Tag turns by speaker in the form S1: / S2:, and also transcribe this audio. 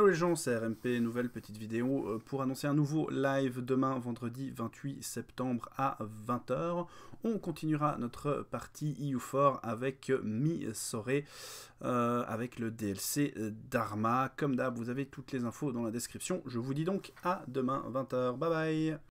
S1: Hello les gens, c'est RMP, nouvelle petite vidéo euh, pour annoncer un nouveau live demain vendredi 28 septembre à 20h. On continuera notre partie EU4 avec mi Soré, euh, avec le DLC Dharma. Comme d'hab, vous avez toutes les infos dans la description. Je vous dis donc à demain 20h. Bye bye